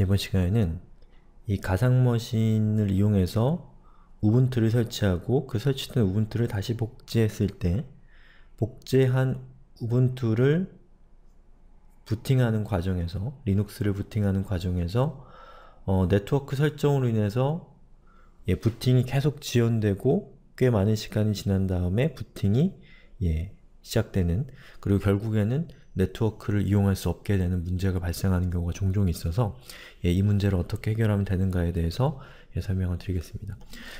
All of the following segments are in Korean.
이번 시간에는 이 가상머신을 이용해서 우분투를 설치하고 그 설치된 우분투를 다시 복제했을 때 복제한 우분투를 부팅하는 과정에서 리눅스를 부팅하는 과정에서 어, 네트워크 설정으로 인해서 예, 부팅이 계속 지연되고 꽤 많은 시간이 지난 다음에 부팅이 예, 시작되는 그리고 결국에는 네트워크를 이용할 수 없게 되는 문제가 발생하는 경우가 종종 있어서 예, 이 문제를 어떻게 해결하면 되는가에 대해서 예, 설명을 드리겠습니다.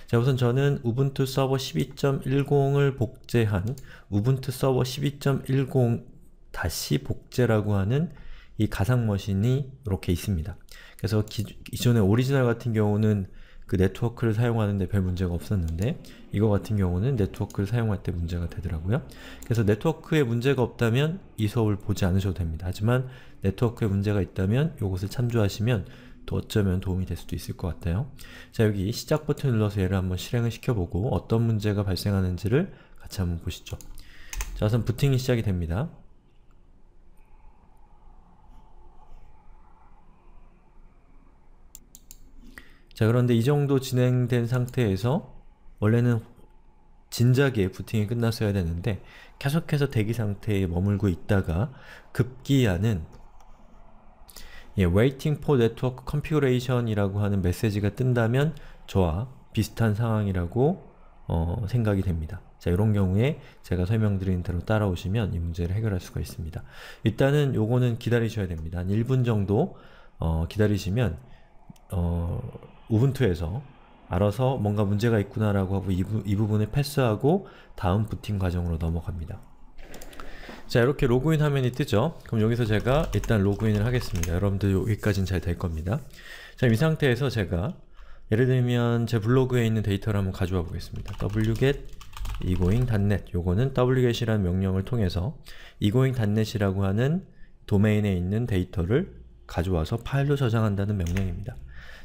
자 우선 저는 우분투 서버 12.10을 복제한 우분투 서버 12.10 다시 복제라고 하는 이 가상머신이 이렇게 있습니다. 그래서 기, 기존의 오리지널 같은 경우는 그 네트워크를 사용하는데 별 문제가 없었는데 이거 같은 경우는 네트워크를 사용할 때 문제가 되더라고요. 그래서 네트워크에 문제가 없다면 이 수업을 보지 않으셔도 됩니다. 하지만 네트워크에 문제가 있다면 이것을 참조하시면 또 어쩌면 도움이 될 수도 있을 것 같아요. 자 여기 시작 버튼 눌러서 얘를 한번 실행을 시켜보고 어떤 문제가 발생하는지를 같이 한번 보시죠. 자 우선 부팅이 시작이 됩니다. 자 그런데 이 정도 진행된 상태에서 원래는 진작에 부팅이 끝났어야 되는데 계속해서 대기 상태에 머물고 있다가 급기야는 예, waiting for network configuration이라고 하는 메시지가 뜬다면 저와 비슷한 상황이라고 어, 생각이 됩니다. 자, 이런 경우에 제가 설명드린 대로 따라오시면 이 문제를 해결할 수가 있습니다. 일단은 요거는 기다리셔야 됩니다. 한 1분 정도 어, 기다리시면 어, 우분투에서 알아서 뭔가 문제가 있구나라고 하고 이, 부, 이 부분을 패스하고 다음 부팅 과정으로 넘어갑니다. 자 이렇게 로그인 화면이 뜨죠? 그럼 여기서 제가 일단 로그인을 하겠습니다. 여러분들 여기까지는 잘 될 겁니다. 자 이 상태에서 제가 예를 들면 제 블로그에 있는 데이터를 한번 가져와 보겠습니다. wget egoing .net 요거는 wget이라는 명령을 통해서 egoing .net이라고 하는 도메인에 있는 데이터를 가져와서 파일로 저장한다는 명령입니다.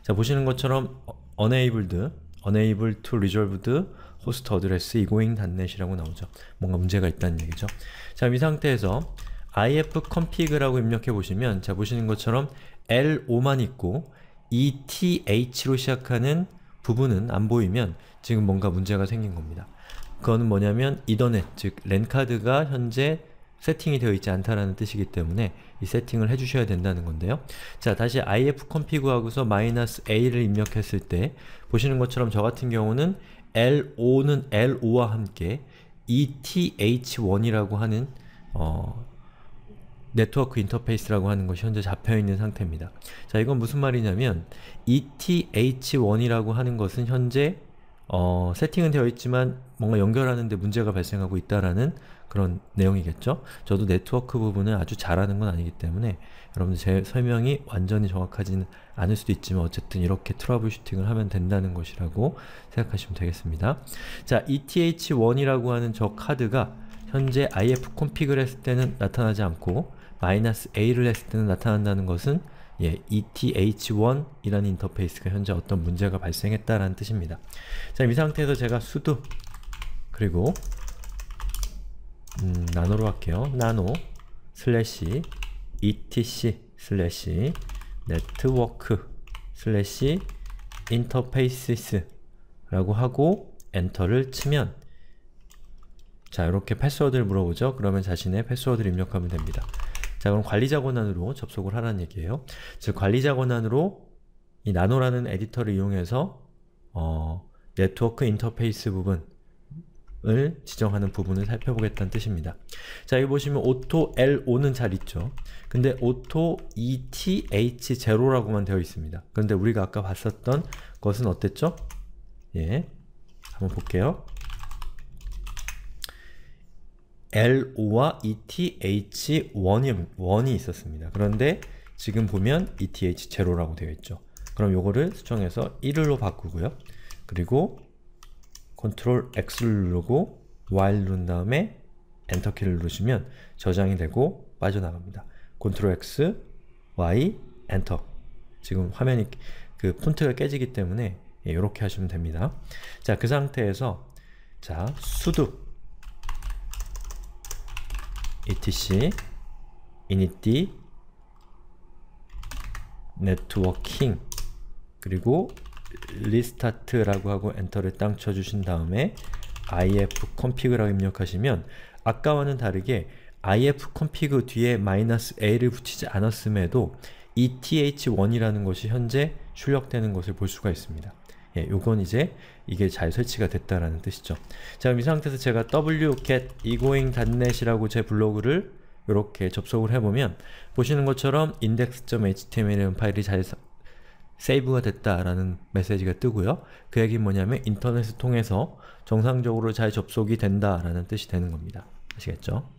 자, 보시는 것처럼 enabled, enable to resolved host address egoing .net이라고 나오죠. 뭔가 문제가 있다는 얘기죠. 자, 이 상태에서 ifconfig라고 입력해 보시면 자, 보시는 것처럼 L5만 있고 ETH로 시작하는 부분은 안 보이면 지금 뭔가 문제가 생긴 겁니다. 그거는 뭐냐면 이더넷, 즉 랜카드가 현재 세팅이 되어 있지 않다라는 뜻이기 때문에 이 세팅을 해주셔야 된다는 건데요. 자, 다시 ifconfig 하고서 a를 입력했을 때 보시는 것처럼 저 같은 경우는 lo는 lo와 함께 eth1이라고 하는 어, 네트워크 인터페이스라고 하는 것이 현재 잡혀있는 상태입니다. 자, 이건 무슨 말이냐면 eth1이라고 하는 것은 현재 어, 세팅은 되어 있지만 뭔가 연결하는데 문제가 발생하고 있다라는 그런 내용이겠죠? 저도 네트워크 부분을 아주 잘하는 건 아니기 때문에 여러분 들제 설명이 완전히 정확하지는 않을 수도 있지만 어쨌든 이렇게 트러블 슈팅을 하면 된다는 것이라고 생각하시면 되겠습니다. 자, ETH1이라고 하는 저 카드가 현재 IF c o n f i g 을 했을 때는 나타나지 않고 마이너스 A를 했을 때는 나타난다는 것은 예, ETH1이라는 인터페이스가 현재 어떤 문제가 발생했다라는 뜻입니다. 자, 이 상태에서 제가 sudo 그리고 음, 나노로 할게요. 나노 슬래시 etc 슬래시 네트워크 슬래시 인터페이스 라고 하고 엔터를 치면 자 이렇게 패스워드를 물어보죠. 그러면 자신의 패스워드를 입력하면 됩니다. 자 그럼 관리자 권한으로 접속을 하라는 얘기예요. 즉 관리자 권한으로 이 나노라는 에디터를 이용해서 어, 네트워크 인터페이스 부분 을 지정하는 부분을 살펴보겠다는 뜻입니다. 자, 여기 보시면 auto L5는 잘 있죠. 근데 auto ETH0라고만 되어 있습니다. 그런데 우리가 아까 봤었던 것은 어땠죠? 예, 한번 볼게요. L5와 ETH1이, 있었습니다. 그런데 지금 보면 ETH0라고 되어 있죠. 그럼 요거를 수정해서 1로 바꾸고요. 그리고 Ctrl X를 누르고 Y를 누른 다음에 엔터키를 누르시면 저장이 되고 빠져나갑니다. 컨트롤 X, Y, 엔터 지금 화면이 그 폰트가 깨지기 때문에 이렇게 예, 하시면 됩니다. 자, 그 상태에서 자, sudo etc init networking 그리고 리스타트라고 하고 엔터를 땅 쳐주신 다음에 ifconfig라고 입력하시면 아까와는 다르게 ifconfig 뒤에 마이너스 a를 붙이지 않았음에도 eth1이라는 것이 현재 출력되는 것을 볼 수가 있습니다. 예, 요건 이제 이게 잘 설치가 됐다라는 뜻이죠. 자, 그럼 이 상태에서 제가 wget egoing net이라고 제 블로그를 이렇게 접속을 해보면 보시는 것처럼 i n d e x h t m l 파일이 잘 세이브가 됐다라는 메시지가 뜨고요. 그 얘기는 뭐냐면 인터넷을 통해서 정상적으로 잘 접속이 된다라는 뜻이 되는 겁니다. 아시겠죠?